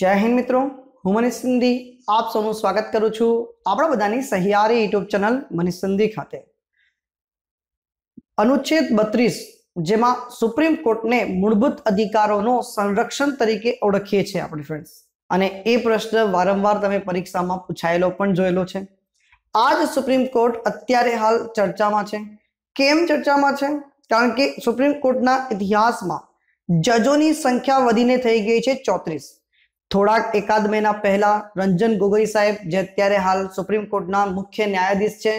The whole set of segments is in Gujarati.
જય હિન્દ મિત્રો હું મનીષ સિંધી આપ સૌનું સ્વાગત કરું છું આપણા બધાની સહિયારી યુટ્યુબ ચેનલ મનીષ સિંધી ખાતે અનુચ્છેદ બત્રીસ જેમાં સુપ્રીમ કોર્ટને મૂળભૂત અધિકારોનો સંરક્ષણ તરીકે ઓળખીએ છીએ આપણે ફ્રેન્ડ્સ અને એ પ્રશ્ન વારંવાર તમે પરીક્ષામાં પૂછાયેલો પણ જોયેલો છે આ જ સુપ્રીમ કોર્ટ અત્યારે હાલ ચર્ચામાં છે કેમ ચર્ચામાં છે કારણ કે સુપ્રીમ કોર્ટના ઇતિહાસમાં જજોની સંખ્યા વધીને થઈ ગઈ છે ચોત્રીસ થોડાક એકાદ મહિના પહેલા રંજન ગોગોઈ સાહેબ જે અત્યારે હાલ સુપ્રીમ કોર્ટના મુખ્ય ન્યાયાધીશ છે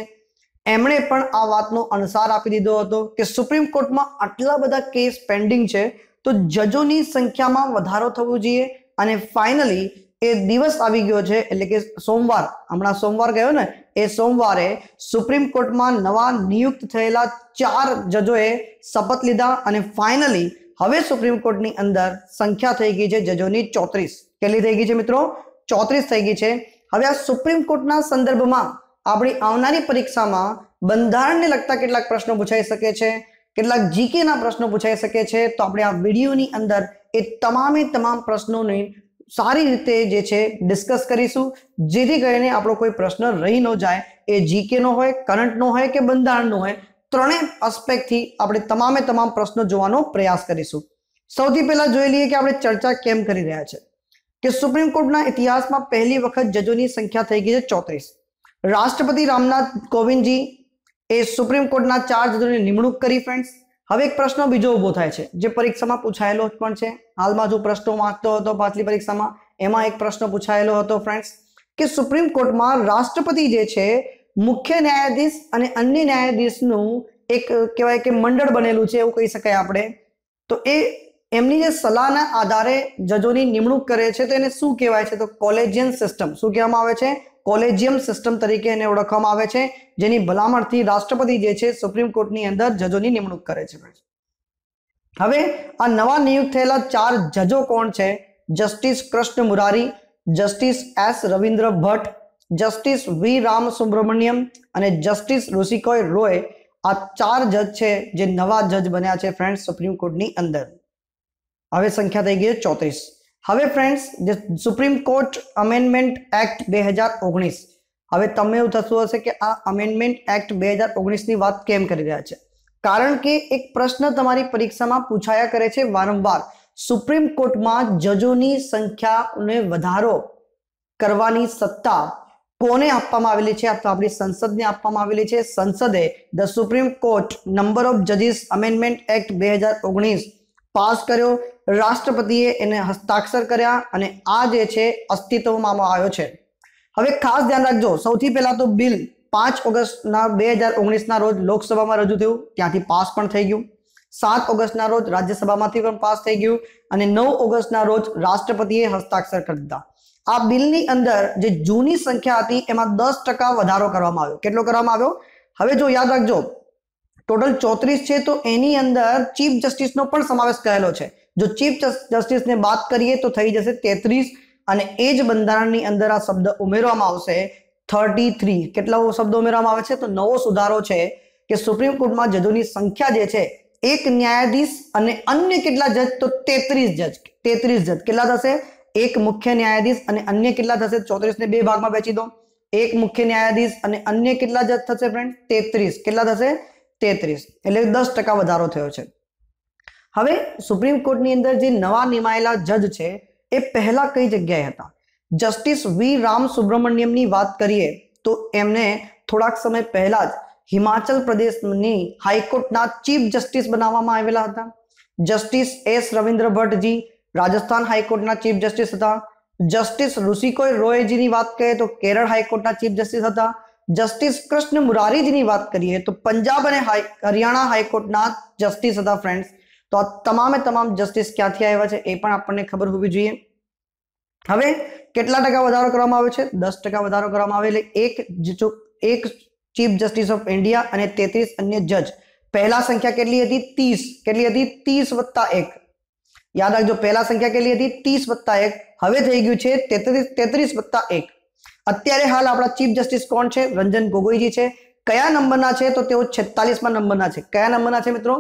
એમણે પણ આ વાતનો અણસાર આપી દીધો હતો કે સુપ્રીમ કોર્ટમાં આટલા બધા કેસ પેન્ડિંગ છે તો જજોની સંખ્યામાં વધારો થવો જોઈએ અને ફાઇનલી એ દિવસ આવી ગયો છે એટલે કે સોમવાર હમણાં સોમવાર ગયો ને એ સોમવારે સુપ્રીમ કોર્ટમાં નવા નિયુક્ત થયેલા ચાર જજોએ શપથ લીધા અને ફાઇનલી હવે સુપ્રીમ કોર્ટની અંદર સંખ્યા થઈ ગઈ છે જજોની ચોત્રીસ કેટલી થઈ ગઈ છે મિત્રો ચોત્રીસ થઈ ગઈ છે હવે આ સુપ્રીમ કોર્ટના સંદર્ભમાં આપણી આવનારી પરીક્ષામાં બંધારણને લગતા કેટલાક પ્રશ્નો પૂછાઈ શકે છે કેટલાક જીકેના પ્રશ્નો પૂછાઈ શકે છે તો આપણે આ વિડીયોની અંદર એ તમામે તમામ પ્રશ્નોને સારી રીતે જે છે ડિસ્કસ કરીશું જેથી કરીને આપણો કોઈ પ્રશ્ન રહી ન જાય એ જીકેનો હોય કરંટનો હોય કે બંધારણનો હોય ત્રણેય અસ્પેક્ટથી આપણે તમામે તમામ પ્રશ્નો જોવાનો પ્રયાસ કરીશું સૌથી પહેલાં જોઈ લઈએ કે આપણે ચર્ચા કેમ કરી રહ્યા છીએ કે સુપ્રીમ કોર્ટના ઇતિહાસમાં પહેલી વખત જજોની સંખ્યા થઈ ગઈ છે ચોત્રીસ રાષ્ટ્રપતિ રામનાથ કોવિંદજી એ સુપ્રીમ કોર્ટના ચાર જજોની નિમણૂક કરી ફ્રેન્ડ્સ હવે એક પ્રશ્ન બીજો ઊભો થાય છે જે પરીક્ષામાં પૂછાયેલો પણ છે હાલમાં જો પ્રશ્નો વાંચતો હતો પાછલી પરીક્ષામાં એમાં એક પ્રશ્ન પૂછાયેલો હતો ફ્રેન્ડ્સ કે સુપ્રીમ કોર્ટમાં રાષ્ટ્રપતિ જે છે મુખ્ય ન્યાયાધીશ અને અન્ય ન્યાયાધીશનું એક કહેવાય કે મંડળ બનેલું છે એવું કહી શકાય આપણે તો એ એમની જે સલાહના આધારે જજોની નિમણૂક કરે છે તો એને શું કહેવાય છે તો કોલેજિયન સિસ્ટમ શું કહેવામાં આવે છે કોલેજિયમ સિસ્ટમ તરીકે એને ઓળખવામાં આવે છે જેની ભલામણથી રાષ્ટ્રપતિ જે છે સુપ્રીમ કોર્ટની અંદર જજોની નિમણૂક કરે છે હવે આ નવા નિયુક્ત થયેલા ચાર જજો કોણ છે justice Krishna Murari justice S Ravindra Bhatt justice V Ram Subramaniam અને જસ્ટિસ ઋષિકોય રોય આ ચાર જજ છે જે નવા જજ બન્યા છે ફ્રેન્ડ સુપ્રીમ કોર્ટની અંદર હવે સંખ્યા થઈ ગઈ ચોત્રીસ હવે ફ્રેન્ડ્સ જે સુપ્રીમ કોર્ટ અમેન્ડમેન્ટ એક્ટ બે હજાર ઓગણીસ હવે તમને એવું થતું હશે કે આ અમેન્ડમેન્ટ એક્ટ બે હજાર ઓગણીસની વાત કેમ કરી રહ્યા છે કારણ કે એક પ્રશ્ન તમારી પરીક્ષામાં પૂછાયા કરે છે વારંવાર સુપ્રીમ કોર્ટમાં જજોની સંખ્યાને વધારો કરવાની સત્તા કોને આપવામાં આવેલી છે અથવા આપણી સંસદને આપવામાં આવેલી છે સંસદે the supreme court number of જજીસ અમેન્ડમેન્ટ એક્ટ બે હજાર ઓગણીસ પાસ કર્યો રાષ્ટ્રપતિએ એને હસ્તાક્ષર કર્યા અને આ જે છે અસ્તિત્વમાં આવ્યો છે હવે ખાસ ધ્યાન રાખજો સૌથી પહેલા તો બિલ પાંચ ઓગસ્ટના બે હજાર ઓગણીસના રોજ લોકસભામાં રજૂ થયું ત્યાંથી પાસ પણ થઈ ગયું સાત ઓગસ્ટના રોજ રાજ્યસભામાંથી પણ પાસ થઈ ગયું અને નવ ઓગસ્ટના રોજ રાષ્ટ્રપતિએ હસ્તાક્ષર કરી દીધા આ બિલની અંદર જે જૂની સંખ્યા હતી એમાં દસ ટકા વધારો કરવામાં આવ્યો કેટલો કરવામાં આવ્યો હવે જો યાદ રાખજો ટોટલ ચોત્રીસ છે તો એની અંદર ચીફ જસ્ટિસનો પણ સમાવેશ કરેલો છે જો ચીફ જસ્ટિસને વાત કરીએ તો થઈ જશે તેત્રીસ અને એ જ બંધારણની અંદર આ શબ્દ ઉમેરવામાં આવશે થર્ટી થ્રી કેટલો શબ્દ ઉમેરવામાં આવે છે તો નવો સુધારો છે કે સુપ્રીમ કોર્ટમાં જજોની સંખ્યા જે છે એક ન્યાયાધીશ અને અન્ય કેટલા જજ તો તેત્રીસ જજ તેત્રીસ જજ કેટલા થશે એક મુખ્ય ન્યાયાધીશ અને અન્ય કેટલા થશે ચોત્રીસને બે ભાગમાં વેચી દો એક મુખ્ય ન્યાયાધીશ અને અન્ય કેટલા જજ થશે ફ્રેન્ડ તેત્રીસ કેટલા થશે તેત્રીસ એટલે દસ ટકા વધારો થયો છે હવે સુપ્રીમ કોર્ટની અંદર જે નવા નિમાયેલા જજ છે એ પહેલા કઈ જગ્યાએ હતા જસ્ટિસ વી રામ સુબ્રમણ્યમની વાત કરીએ તો એમને થોડાક સમય પહેલા જ હિમાચલ પ્રદેશની હાઈકોર્ટના ચીફ જસ્ટિસ બનાવવામાં આવેલા હતા જસ્ટિસ એસ રવિન્દ્ર ભટ્ટજી રાજસ્થાન હાઈકોર્ટના ચીફ જસ્ટિસ હતા જસ્ટિસ ઋષિકોય રોયજીની વાત કરીએ તો કેરળ હાઈકોર્ટના ચીફ જસ્ટિસ હતા જસ્ટિસ કૃષ્ણ મુરારીજીની વાત કરીએ તો પંજાબ અને હરિયાણા હાઈકોર્ટના જસ્ટિસ હતા ફ્રેન્ડ્સ તો આ તમામે તમામ જસ્ટિસ ક્યાંથી આવ્યા છે એ પણ આપણને ખબર હોવી જોઈએ હવે કેટલા ટકા વધારો કરવામાં આવે છે દસ ટકા વધારો કરવામાં આવે એટલે એક એક ચીફ જસ્ટિસ ઓફ ઇન્ડિયા અને તેત્રીસ અન્ય જજ પહેલા સંખ્યા કેટલી હતી ત્રીસ કેટલી હતી ત્રીસ વત્તા એક યાદ રાખજો પહેલા સંખ્યા કેટલી હતી ત્રીસ વત્તા એક હવે થઈ ગયું છે તેત્રીસ તેત્રીસ વત્તા એક અત્યારે હાલ આપણા ચીફ જસ્ટિસ કોણ છે રંજન ગોગોઈજી છે કયા નંબરના છે તો તેઓ છેતાલીસમાં નંબરના છે કયા નંબરના છે મિત્રો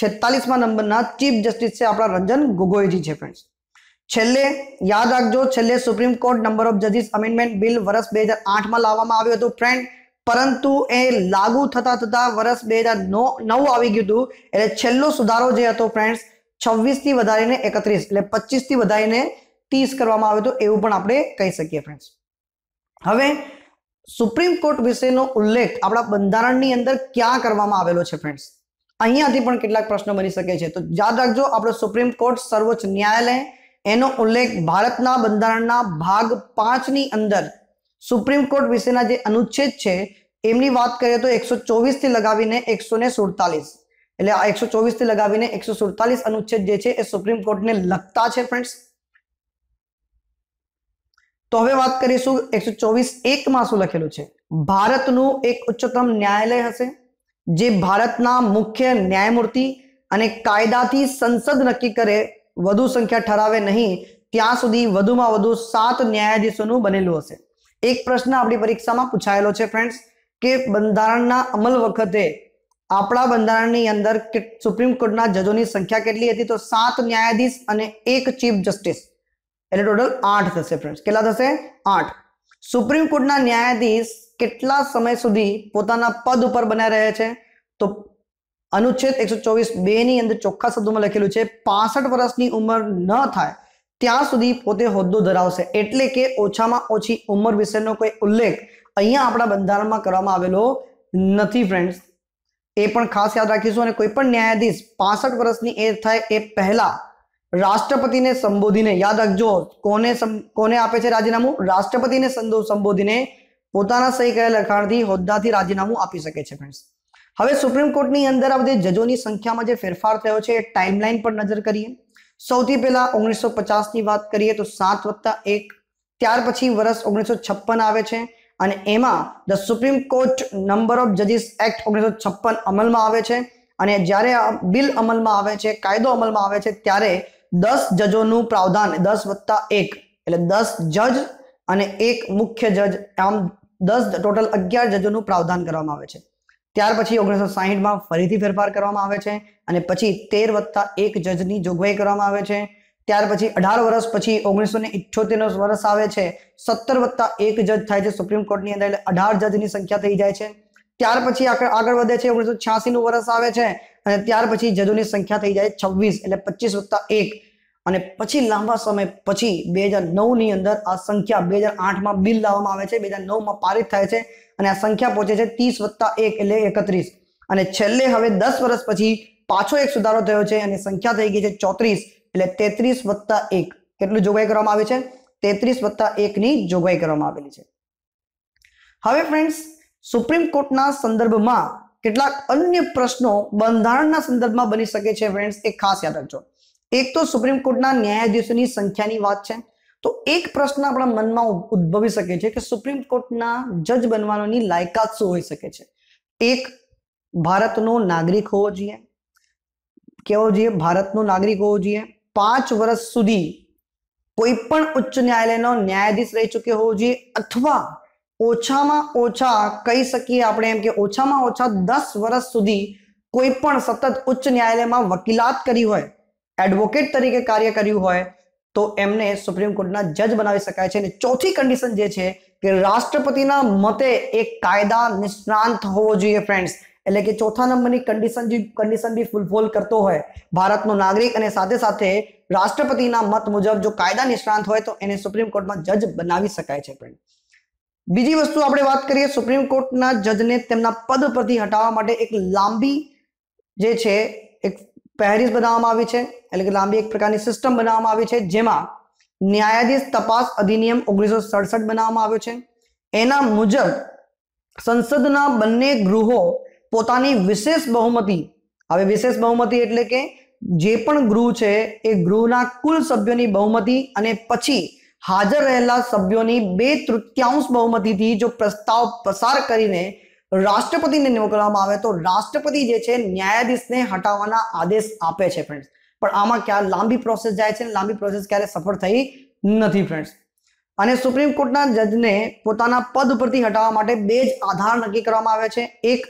છેતાલીસમાં નંબરના ચીફ જસ્ટિસ છે આપણા રંજન ગોગોઈજી છે ફ્રેન્ડ્સ છેલ્લે યાદ રાખજો છેલ્લે સુપ્રીમ કોર્ટ નંબર ઓફ જજીસ અમેન્ડમેન્ટ બિલ વર્ષ બે હજાર આઠમાં લાવવામાં આવ્યું હતું ફ્રેન્ડ પરંતુ એ લાગુ થતા થતા વર્ષ બે હજાર નવ આવી ગયું હતું એટલે છેલ્લો સુધારો જે હતો ફ્રેન્ડ્સ છવ્વીસથી વધારીને એકત્રીસ એટલે પચીસથી વધારીને ત્રીસ કરવામાં આવ્યું હતું એવું પણ આપણે કહી શકીએ ફ્રેન્ડ્સ હવે સુપ્રીમ કોર્ટ વિશેનો ઉલ્લેખ આપણા બંધારણની અંદર ક્યાં કરવામાં આવેલો છે ફ્રેન્ડ્સ અહીંયાથી પણ કેટલાક પ્રશ્નો બની શકે છે તો યાદ રાખજો આપણો સુપ્રીમ કોર્ટ સર્વોચ્ચ ન્યાયાલય એનો ઉલ્લેખ ભારતના બંધારણના ભાગ પાંચની અંદર સુપ્રીમ કોર્ટ વિશેના જે અનુચ્છેદ છે એમની વાત કરીએ તો એકસો ચોવીસથી લગાવીને એકસો ને સુડતાલીસ એટલે આ એકસો ચોવીસથી લગાવીને એકસો સુડતાલીસ અનુચ્છેદ જે છે એ સુપ્રીમ કોર્ટને લગતા છે ફ્રેન્ડ્સ તો હવે વાત કરીશું એકસો ચોવીસ એકમાં શું લખેલું છે ભારતનું એક ઉચ્ચતમ ન્યાયાલય હશે જે ભારતના મુખ્ય ન્યાયમૂર્તિ અને કાયદાથી સંસદ નક્કી કરે વધુ સંખ્યા ઠરાવે નહીં ત્યાં સુધી વધુમાં વધુ સાત ન્યાયાધીશોનું બનેલું હશે એક પ્રશ્ન આપણી પરીક્ષામાં પૂછાયેલો છે ફ્રેન્ડ્સ કે બંધારણના અમલ વખતે આપણા બંધારણની અંદર સુપ્રીમ કોર્ટના જજોની સંખ્યા કેટલી હતી તો સાત ન્યાયાધીશ અને એક ચીફ જસ્ટિસ એટલે ટોટલ આઠ થશે ફ્રેન્ડ્સ કેટલા થશે આઠ સુપ્રીમ કોર્ટના ન્યાયાધીશ કેટલા સમય સુધી પોતાના પદ ઉપર બન્યા રહે છે તો અનુચ્છેદ એકસો ચોવીસ બે ની અંદર ચોખ્ખા શબ્દોમાં લખેલું છે પાસઠ વર્ષની ઉંમર ન થાય ત્યાં સુધી પોતે હોદ્દો ધરાવશે એટલે કે ઓછામાં ઓછી ઉંમર વિશેનો કોઈ ઉલ્લેખ અહીંયા આપણા બંધારણમાં કરવામાં આવેલો નથી ફ્રેન્ડ્સ એ પણ ખાસ યાદ રાખીશું અને કોઈ પણ ન્યાયાધીશ પાસઠ વર્ષની એજ થાય એ પહેલા રાષ્ટ્રપતિને સંબોધીને યાદ રાખજો કોને કોને આપે છે રાજીનામું રાષ્ટ્રપતિને સંબોધીને પોતાના સહી કરેલા લખાણથી હોદ્દાથી રાજીનામું આપી શકે છે ફ્રેન્ડ્સ હવે સુપ્રીમ કોર્ટની અંદર આ બધી જજોની સંખ્યામાં જે ફેરફાર થયો છે એ ટાઈમલાઈન પર નજર કરીએ સૌથી પહેલા ઓગણીસો પચાસની વાત કરીએ તો સાત વત્તા એક ત્યાર પછી વર્ષ ઓગણીસો છપ્પન આવે છે અને એમાં the supreme court number of જજીસ એક્ટ ઓગણીસો છપ્પન અમલમાં આવે છે અને જ્યારે આ બિલ અમલમાં આવે છે કાયદો અમલમાં આવે છે ત્યારે દસ જજોનું પ્રાવધાન દસ વત્તા એક એટલે દસ જજ અને એક મુખ્ય જજ આમ દસ ટોટલ અગિયાર જજોનું પ્રાવધાન કરવામાં આવે છે ત્યાર પછી ઓગણીસો સાહીઠમાં ફરીથી ફેરફાર કરવામાં આવે છે અને પછી તેર વત્તા એક જજની જોગવાઈ કરવામાં આવે છે ત્યાર પછી અઢાર વર્ષ પછી ઓગણીસો ને ઇઠ્યોતેરનો વર્ષ આવે છે સત્તર વત્તા એક જજ થાય છે સુપ્રીમ કોર્ટની અંદર એટલે અઢાર જજની સંખ્યા થઈ જાય છે ત્યાર પછી આગળ વધે છે ઓગણીસો છ્યાસીનું વર્ષ આવે છે અને ત્યાર પછી જજોની સંખ્યા થઈ જાય છવ્વીસ એટલે પચીસ વત્તા એક અને પછી લાંબા સમય પછી બે હજાર નવની અંદર આ સંખ્યા બે હજાર આઠમાં બિલ લાવવામાં આવે છે બે હજાર નવમાં પારિત થાય છે અને આ સંખ્યા પહોંચે છે ત્રીસ વત્તા એક એટલે એકત્રીસ અને છેલ્લે હવે દસ વર્ષ પછી પાછો એક સુધારો થયો છે અને સંખ્યા થઈ ગઈ છે ચોત્રીસ એટલે તેત્રીસ વત્તા એક કેટલું જોગવાઈ કરવામાં આવી છે તેત્રીસ વત્તા એકની જોગવાઈ કરવામાં આવેલી છે હવે ફ્રેન્ડ્સ સુપ્રીમ કોર્ટના સંદર્ભમાં કેટલાક અન્ય પ્રશ્નો બંધારણના સંદર્ભમાં બની શકે છે ફ્રેન્ડ્સ એ ખાસ યાદ રાખજો એક તો સુપ્રીમ કોર્ટના ન્યાયાધીશોની સંખ્યાની વાત છે તો એક પ્રશ્ન આપણા મનમાં ઉદ્ભવી શકે છે કે સુપ્રીમ કોર્ટના જજ બનવાની લાયકાત શું હોઈ શકે છે એક ભારતનો નાગરિક હોવો જોઈએ કેવો જોઈએ ભારતનો નાગરિક હોવો જોઈએ પાંચ વર્ષ સુધી કોઈ પણ ઉચ્ચ ન્યાયાલયનો ન્યાયાધીશ રહી ચૂક્યો હોવો જોઈએ અથવા ઓછામાં ઓછા કહી શકીએ આપણે એમ કે ઓછામાં ઓછા દસ વર્ષ સુધી કોઈ પણ સતત ઉચ્ચ ન્યાયાલયમાં વકીલાત કરી હોય એડવોકેટ તરીકે કાર્ય કર્યું હોય તો એમને સુપ્રીમ કોર્ટના જજ બનાવી શકાય છે અને ચોથી કન્ડિશન જે છે કે રાષ્ટ્રપતિના મતે એક કાયદા નિષ્ણાંત હોવો જોઈએ ફ્રેન્ડ્સ એટલે કે ચોથા નંબરની કન્ડિશન જે કન્ડિશન બી ફૂલફોલ કરતો હોય ભારતનો નાગરિક અને સાથે સાથે રાષ્ટ્રપતિના મત મુજબ જો કાયદા નિષ્ણાંત હોય તો એને સુપ્રીમ કોર્ટમાં જજ બનાવી શકાય છે ફ્રેન્ડ બીજી વસ્તુ આપણે વાત કરીએ સુપ્રીમ કોર્ટના જજને તેમના પદ પરથી હટાવવા માટે એક લાંબી જે છે એક પહેરીસ બનાવવામાં આવી છે એટલે કે લાંબી એક પ્રકારની સિસ્ટમ બનાવવામાં આવી છે જેમાં ન્યાયાધીશ તપાસ અધિનિયમ ઓગણીસો સડસઠ બનાવવામાં આવ્યો છે એના મુજબ સંસદના બંને ગૃહો પોતાની વિશેષ બહુમતી હવે વિશેષ બહુમતી એટલે કે જે પણ ગૃહ છે એ ગૃહના કુલ સભ્યોની બહુમતી અને પછી હાજર રહેલા સભ્યોની બે તૃતીયાંશ બહુમતીથી જો પ્રસ્તાવ પસાર કરીને રાષ્ટ્રપતિને મોકલવામાં આવે તો રાષ્ટ્રપતિ જે છે ન્યાયાધીશને હટાવવાના આદેશ આપે છે ફ્રેન્ડ્સ પણ આમાં ક્યાં લાંબી પ્રોસેસ જાય છે લાંબી પ્રોસેસ ક્યારે સફળ થઈ નથી ફ્રેન્ડ્સ અને સુપ્રીમ કોર્ટના જજને પોતાના પદ પરથી હટાવવા માટે બે જ આધાર નક્કી કરવામાં આવે છે એક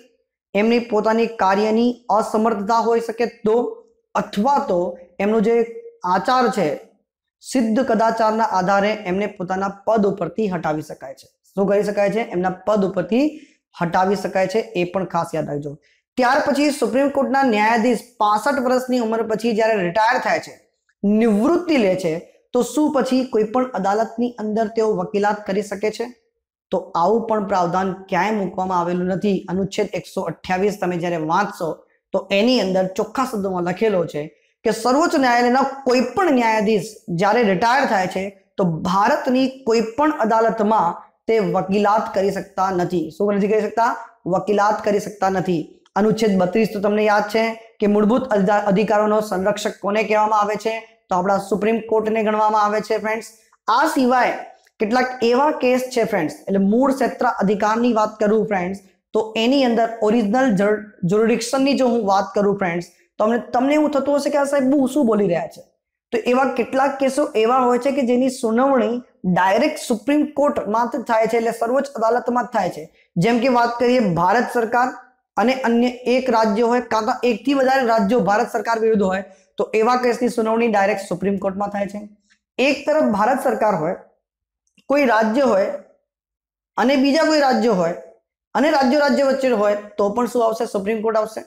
એમની પોતાની કાર્યની અસમર્થતા હોઈ શકે તો અથવા તો એમનું જે આચાર છે સિદ્ધ કદાચારના આધારે એમને પોતાના પદ ઉપરથી હટાવી શકાય છે શું કરી શકાય છે એમના પદ ઉપરથી હટાવી શકાય છે એ પણ ખાસ યાદ રાખજો ત્યાર પછી સુપ્રીમ કોર્ટના ન્યાયાધીશ પાસઠ વર્ષની ઉંમર પછી જ્યારે રિટાયર થાય છે નિવૃત્તિ લે છે તો શું પછી કોઈ પણ અદાલતની અંદર તેઓ વકીલાત કરી શકે છે તો આવું પણ પ્રાવધાન ક્યાંય મૂકવામાં આવેલું નથી અનુચ્છેદ એકસો અઠ્યાવીસ તમે જ્યારે વાંચશો તો એની અંદર ચોખ્ખા શબ્દોમાં લખેલો છે કે સર્વોચ્ચ ન્યાયાલયના કોઈ પણ ન્યાયાધીશ જ્યારે રિટાયર થાય છે તો ભારતની કોઈ પણ અદાલતમાં તે વકીલાત કરી શકતા નથી શું નથી કરી શકતા વકીલાત કરી શકતા નથી અનુચ્છેદ બત્રીસ તો તમને યાદ છે કે મૂળભૂત અધિકારોનો સંરક્ષક કોને કહેવામાં આવે છે તો આપણા સુપ્રીમ કોર્ટને ગણવામાં આવે છે ફ્રેન્ડ્સ આ સિવાય કેટલાક એવા કેસ છે ફ્રેન્ડ્સ એટલે મૂળ ક્ષેત્ર અધિકારની વાત કરું ફ્રેન્ડ્સ તો એની અંદર ઓરિજિનલ જ્યુરિડિક્શનની જો હું વાત કરું ફ્રેન્ડ્સ તો અમને તમને એવું થતું હશે કે આ સાહેબ બહુ શું બોલી રહ્યા છે તો એવા કેટલાક કેસો એવા હોય છે કે જેની સુનાવણી ડાયરેક્ટ સુપ્રીમ કોર્ટમાં થાય છે એટલે સર્વોચ્ચ અદાલતમાં જ થાય છે જેમ કે વાત કરીએ ભારત સરકાર અને અન્ય એક રાજ્ય હોય કાં તો એકથી વધારે રાજ્યો ભારત સરકાર વિરુદ્ધ હોય તો એવા કેસની સુનાવણી ડાયરેક્ટ સુપ્રીમ કોર્ટમાં થાય છે એક તરફ ભારત સરકાર હોય કોઈ રાજ્ય હોય અને બીજા કોઈ રાજ્ય હોય અને રાજ્યો રાજ્ય વચ્ચે હોય તો પણ શું આવશે સુપ્રીમ કોર્ટ આવશે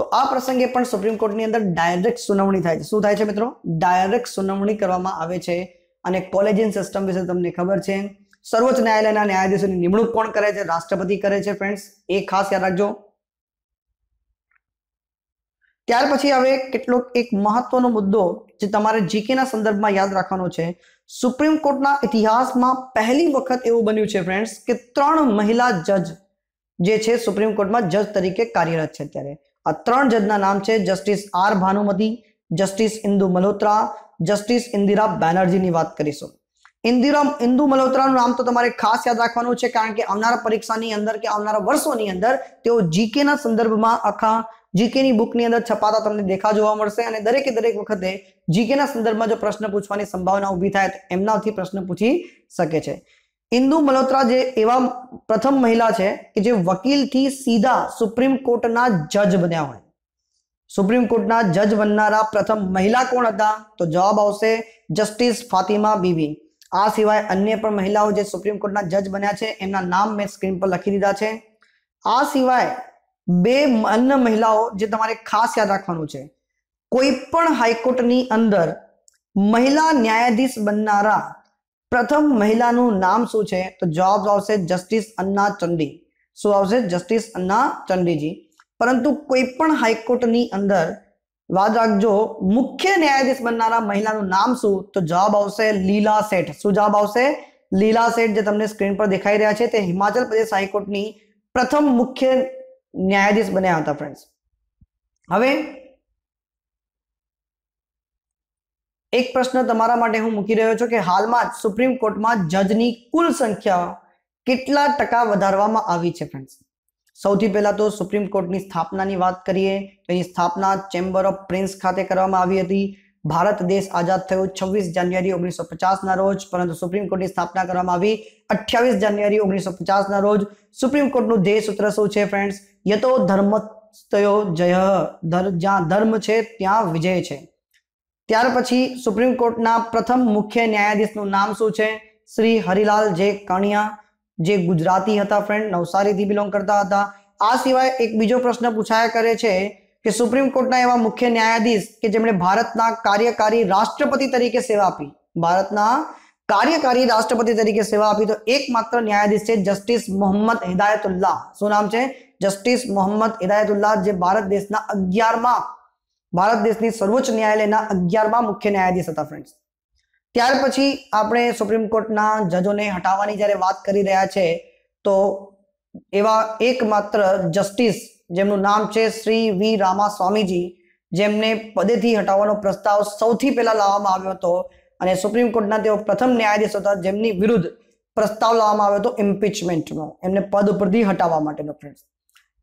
તો આ પ્રસંગે પણ સુપ્રીમ કોર્ટની અંદર ડાયરેક્ટ સુનાવણી થાય છે શું થાય છે મિત્રો ડાયરેક્ટ સુનાવણી કરવામાં આવે છે અને કોલેજિયન સિસ્ટમ વિશે તમને ખબર છે સર્વોચ્ચ ન્યાયાલયના ન્યાયાધીશોની નિમણૂક કોણ કરે છે રાષ્ટ્રપતિ કરે છે ફ્રેન્ડ્સ એ ખાસ યાદ રાખજો ત્યાર પછી હવે કેટલોક એક મહત્વનો મુદ્દો જે તમારે જીકેના સંદર્ભમાં યાદ રાખવાનો છે સુપ્રીમ કોર્ટના ઇતિહાસમાં પહેલી વખત એવું બન્યું છે ફ્રેન્ડ્સ કે ત્રણ મહિલા જજ જે છે સુપ્રીમ કોર્ટમાં જજ તરીકે કાર્યરત છે અત્યારે આ ત્રણ જજના નામ છે justice R Bhanumati justice Indu Malhotra justice Indira બેનર્જીની વાત કરીશું ઇન્દિરા ઇન્દુ મલ્હોત્રાનું નામ તો તમારે ખાસ યાદ રાખવાનું છે કારણ કે આવનારા પરીક્ષાની અંદર કે આવનારા વર્ષોની અંદર તેઓ જીકેના સંદર્ભમાં આખા જીકેની બુકની અંદર છપાતા તમને દેખા જોવા મળશે અને દરેકે દરેક વખતે જીકેના સંદર્ભમાં જો પ્રશ્ન પૂછવાની સંભાવના ઊભી થાય તો એમનાથી પ્રશ્ન પૂછી શકે છે ઇન્દુ મલ્હોત્રા જે એવા પ્રથમ મહિલા છે કે જે વકીલથી સીધા સુપ્રીમ કોર્ટના જજ બન્યા હોય સુપ્રીમ કોર્ટના જજ બનનારા પ્રથમ મહિલા કોણ હતા તો જવાબ આવશે જસ્ટિસ ફાતિમા બીવી આ સિવાય અન્ય પણ મહિલાઓ જે સુપ્રીમ કોર્ટના જજ બન્યા છે એમના નામ મેં સ્ક્રીન પર લખી દીધા છે આ સિવાય બે અન્ય મહિલાઓ જે તમારે ખાસ યાદ રાખવાનું છે કોઈ પણ હાઈકોર્ટની અંદર મહિલા ન્યાયાધીશ બનનારા પ્રથમ મહિલાનું નામ શું છે તો જવાબ આવશે જસ્ટિસ અન્ના ચંડી શું આવશે જસ્ટિસ અન્ના ચંડીજી પરંતુ કોઈ પણ હાઈકોર્ટની અંદર વાત રાખજો મુખ્ય ન્યાયાધીશ બનનારા મહિલાનું નામ શું તો જવાબ આવશે લીલા શેઠ શું જવાબ આવશે લીલા શેઠ જે તમને સ્ક્રીન પર દેખાઈ રહ્યા છે તે હિમાચલ પ્રદેશ હાઈકોર્ટની પ્રથમ મુખ્ય ન્યાયાધીશ બન્યા હતા ફ્રેન્ડ્સ હવે એક પ્રશ્ન તમારા માટે હું મૂકી રહ્યો છું કે હાલમાં જ સુપ્રીમ કોર્ટમાં જજની કુલ સંખ્યા કેટલા ટકા વધારવામાં આવી છે ફ્રેન્ડ્સ સૌથી પહેલાં તો સુપ્રીમ કોર્ટની સ્થાપનાની વાત કરીએ તો એની સ્થાપના ચેમ્બર ઓફ પ્રિન્સ ખાતે કરવામાં આવી હતી ભારત દેશ આઝાદ થયો છવ્વીસ જાન્યુઆરી ઓગણીસો પચાસના રોજ પરંતુ સુપ્રીમ કોર્ટની સ્થાપના કરવામાં આવી અઠ્યાવીસ જાન્યુઆરી ઓગણીસો પચાસના રોજ સુપ્રીમ કોર્ટનું ધ્યેય સૂત્ર શું છે ફ્રેન્ડ્સ યતો ધર્મ તયો જય જ્યાં ધર્મ છે ત્યાં વિજય છે ત્યાર પછી સુપ્રીમ કોર્ટના પ્રથમ મુખ્ય ન્યાયાધીશનું નામ શું છે શ્રી હરિલાલ જે કણિયા જે ગુજરાતી હતા ફ્રેન્ડ નવસારીથી બિલોંગ કરતા હતા આ સિવાય એક બીજો પ્રશ્ન પૂછાયા કરે છે કે સુપ્રીમ કોર્ટના એવા મુખ્ય ન્યાયાધીશ કે જેમણે ભારતના કાર્યકારી રાષ્ટ્રપતિ તરીકે સેવા આપી ભારતના કાર્યકારી રાષ્ટ્રપતિ તરીકે સેવા આપી તો એકમાત્ર ન્યાયાધીશ છે જસ્ટિસ મોહમ્મદ હિદાયતુલ્લાહ શું નામ છે જસ્ટિસ મોહમ્મદ હિદાયતુલ્લાહ જે ભારત દેશના અગિયારમાં ભારત દેશની સર્વોચ્ચ ન્યાયાલયના અગિયારમાં મુખ્ય ન્યાયાધીશ હતા ફ્રેન્ડ્સ ત્યાર પછી આપણે સુપ્રીમ કોર્ટના જજોને હટાવવાની જ્યારે વાત કરી રહ્યા છે તો એવા એકમાત્ર જસ્ટિસ જેમનું નામ છે શ્રી વી રામા સ્વામીજી જેમને પદેથી હટાવવાનો પ્રસ્તાવ સૌથી પહેલા લાવવામાં આવ્યો હતો અને સુપ્રીમ કોર્ટના તેઓ પ્રથમ ન્યાયાધીશ હતા જેમની વિરુદ્ધ પ્રસ્તાવ લાવવામાં આવ્યો હતો ઇમ્પિચમેન્ટનો એમને પદ ઉપરથી હટાવવા માટેનો ફ્રેન્ડ્સ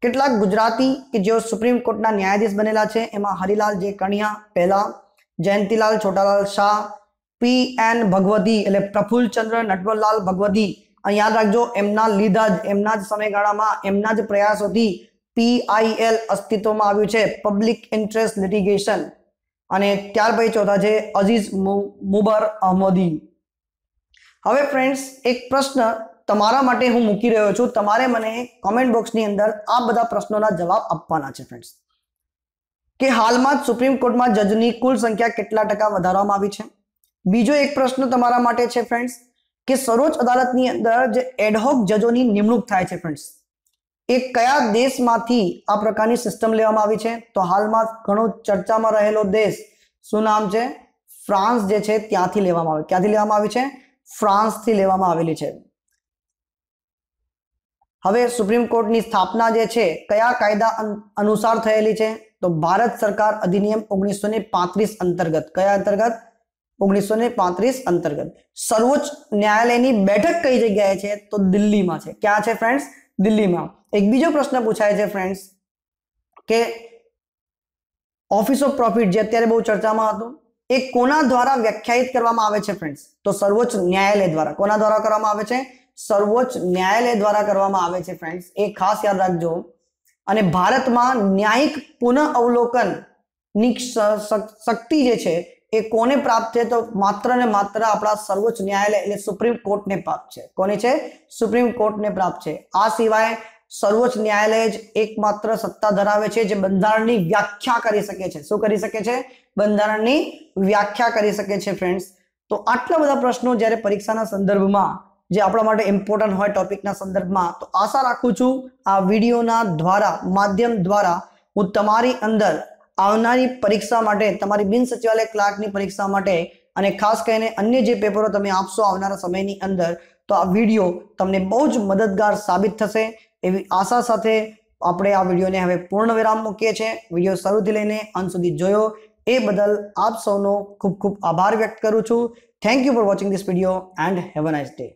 કેટલાક ગુજરાતી કે જેઓ સુપ્રીમ કોર્ટના ન્યાયાધીશ બનેલા છે એમાં હરિલાલ જે કણિયા પહેલા જયંતિલાલ છોટાલાલ શાહ પી એન ભગવતી એટલે પ્રફુલ્લચંદ્ર નટવરલાલ ભગવતી અને યાદ રાખજો એમના લીધા જ એમના જ સમયગાળામાં એમના જ પ્રયાસોથી પીઆઈએલ અસ્તિત્વમાં આવ્યું છે પબ્લિક ઇન્ટરેસ્ટ લિટિગેશન અને ત્યાર પછી ચોથા છે અઝીઝ મુબર અહમદી હવે ફ્રેન્ડ્સ એક પ્રશ્ન તમારા માટે હું મૂકી રહ્યો છું તમારે મને કોમેન્ટ બોક્સની અંદર આ બધા પ્રશ્નોના જવાબ આપવાના છે ફ્રેન્ડ્સ કે હાલમાં જ સુપ્રીમ કોર્ટમાં જજની કુલ સંખ્યા કેટલા ટકા વધારવામાં આવી છે બીજો એક પ્રશ્ન તમારા માટે છે ફ્રેન્ડ્સ કે સર્વોચ્ચ અદાલતની અંદર જે એડહોક જજોની નિમણૂક થાય છે ફ્રેન્ડ્સ એ કયા દેશમાંથી આ પ્રકારની સિસ્ટમ લેવામાં આવી છે તો હાલમાં ઘણો ચર્ચામાં રહેલો દેશ શું નામ છે ફ્રાન્સ જે છે ત્યાંથી લેવામાં આવે ક્યાંથી લેવામાં આવી છે ફ્રાન્સથી લેવામાં આવેલી છે હવે સુપ્રીમ કોર્ટની સ્થાપના જે છે કયા કાયદા અનુસાર થયેલી છે તો ભારત સરકાર અધિનિયમ ઓગણીસો પાંત્રીસ અંતર્ગત કયા અંતર્ગત ઓગણીસો ને પાંત્રીસ અંતર્ગત સર્વોચ્ચ ન્યાયાલયની બેઠક કઈ જગ્યાએ છે તો દિલ્હીમાં છે ક્યાં છે ફ્રેન્ડ્સ દિલ્હીમાં એક બીજો પ્રશ્ન પૂછાય છે ફ્રેન્ડ્સ કે ઓફિસ ઓફ પ્રોફિટ જે અત્યારે બહુ ચર્ચામાં હતું એ કોના દ્વારા વ્યાખ્યાયિત કરવામાં આવે છે ફ્રેન્ડ્સ તો સર્વોચ્ચ ન્યાયાલય દ્વારા કોના દ્વારા કરવામાં આવે છે સર્વોચ્ચ ન્યાયાલય દ્વારા કરવામાં આવે છે ફ્રેન્ડ્સ એ ખાસ યાદ રાખજો અને ભારતમાં ન્યાયિક પુનઃ અવલોકન ની શક્તિ જે છે એ કોને પ્રાપ્ત છે તો માત્ર ને માત્ર આપણા સર્વોચ્ચ ન્યાયાલય એટલે સુપ્રીમ કોર્ટને પ્રાપ્ત છે કોને છે સુપ્રીમ કોર્ટને પ્રાપ્ત છે આ સિવાય સર્વોચ્ચ ન્યાયાલય જ એકમાત્ર સત્તા ધરાવે છે જે બંધારણની વ્યાખ્યા કરી શકે છે શું કરી શકે છે બંધારણની વ્યાખ્યા કરી શકે છે ફ્રેન્ડ્સ તો આટલા બધા પ્રશ્નો જ્યારે પરીક્ષાના સંદર્ભમાં જે આપણા માટે ઇમ્પોર્ટન્ટ હોય ટોપિકના સંદર્ભમાં તો આશા રાખું છું આ વિડીયોના દ્વારા માધ્યમ દ્વારા હું તમારી અંદર આવનારી પરીક્ષા માટે તમારી બિન સચિવાલય ક્લાર્કની પરીક્ષા માટે અને ખાસ કરીને અન્ય જે પેપરો તમે આપશો આવનારા સમયની અંદર તો આ વિડીયો તમને બહુ જ મદદગાર સાબિત થશે એવી આશા સાથે આપણે આ વિડીયોને હવે પૂર્ણ વિરામ મૂકીએ છીએ વિડીયો શરૂથી લઈને અંત સુધી જોયો એ બદલ આપ સૌનો ખૂબ ખૂબ આભાર વ્યક્ત કરું છું thank you for watching this video and have a nice day